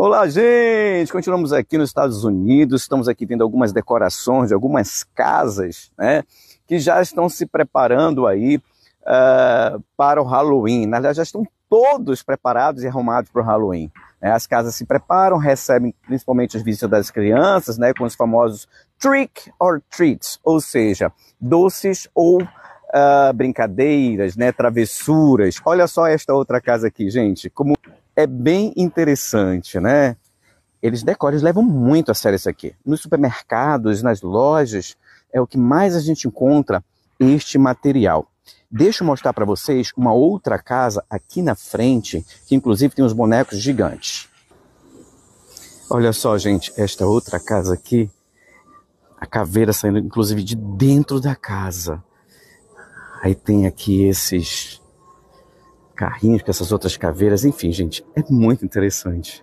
Olá, gente! Continuamos aqui nos Estados Unidos, estamos aqui vendo algumas decorações de algumas casas, né? Que já estão se preparando aí uh, para o Halloween. Na verdade, já estão todos preparados e arrumados para o Halloween. Né? As casas se preparam, recebem principalmente as visitas das crianças, né? Com os famosos trick or treats, ou seja, doces ou uh, brincadeiras, né? Travessuras. Olha só esta outra casa aqui, gente. Como é bem interessante, né? Eles decoram, eles levam muito a sério isso aqui. Nos supermercados, nas lojas, é o que mais a gente encontra este material. Deixa eu mostrar para vocês uma outra casa aqui na frente, que inclusive tem uns bonecos gigantes. Olha só, gente, esta outra casa aqui, a caveira saindo inclusive de dentro da casa. Aí tem aqui esses carrinhos com essas outras caveiras, enfim, gente, é muito interessante.